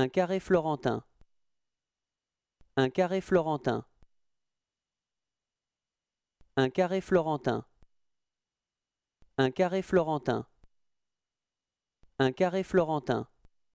Un carré florentin. Un carré florentin. Un carré florentin. Un carré florentin. Un carré florentin.